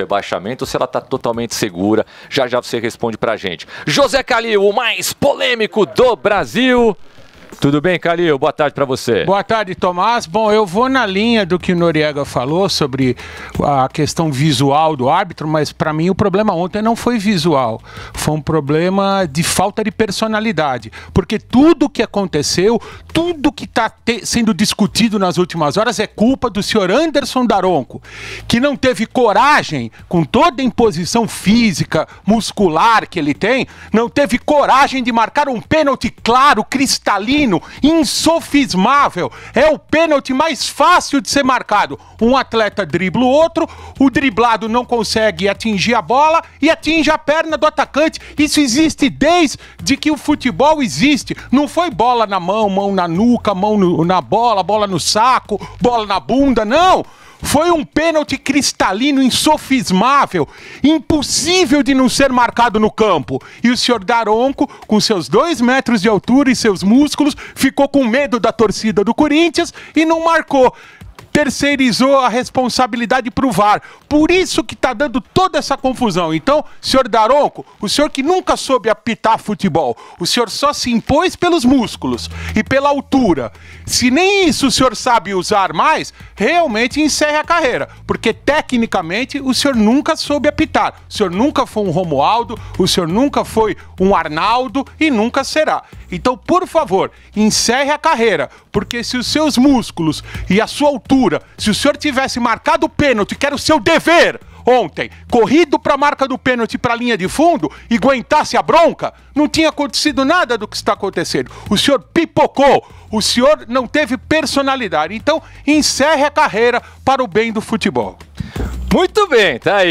rebaixamento ou se ela está totalmente segura. Já já você responde para gente. José Calil, o mais polêmico do Brasil. Tudo bem, Calil? Boa tarde para você. Boa tarde, Tomás. Bom, eu vou na linha do que o Noriega falou sobre a questão visual do árbitro, mas para mim o problema ontem não foi visual. Foi um problema de falta de personalidade. Porque tudo que aconteceu, tudo que está sendo discutido nas últimas horas é culpa do senhor Anderson Daronco, que não teve coragem, com toda a imposição física, muscular que ele tem, não teve coragem de marcar um pênalti claro, cristalino divino, insofismável. É o pênalti mais fácil de ser marcado. Um atleta dribla o outro, o driblado não consegue atingir a bola e atinge a perna do atacante. Isso existe desde que o futebol existe. Não foi bola na mão, mão na nuca, mão no, na bola, bola no saco, bola na bunda, não. Foi um pênalti cristalino, insofismável, impossível de não ser marcado no campo. E o senhor Daronco, com seus dois metros de altura e seus músculos, ficou com medo da torcida do Corinthians e não marcou terceirizou a responsabilidade para o VAR. Por isso que está dando toda essa confusão. Então, senhor Daronco, o senhor que nunca soube apitar futebol, o senhor só se impôs pelos músculos e pela altura. Se nem isso o senhor sabe usar mais, realmente encerre a carreira, porque tecnicamente o senhor nunca soube apitar. O senhor nunca foi um Romualdo, o senhor nunca foi um Arnaldo e nunca será. Então, por favor, encerre a carreira, porque se os seus músculos e a sua altura, se o senhor tivesse marcado o pênalti, que era o seu dever, ver ontem, corrido para a marca do pênalti para a linha de fundo e aguentasse a bronca, não tinha acontecido nada do que está acontecendo. O senhor pipocou, o senhor não teve personalidade. Então, encerre a carreira para o bem do futebol. Muito bem, tá aí.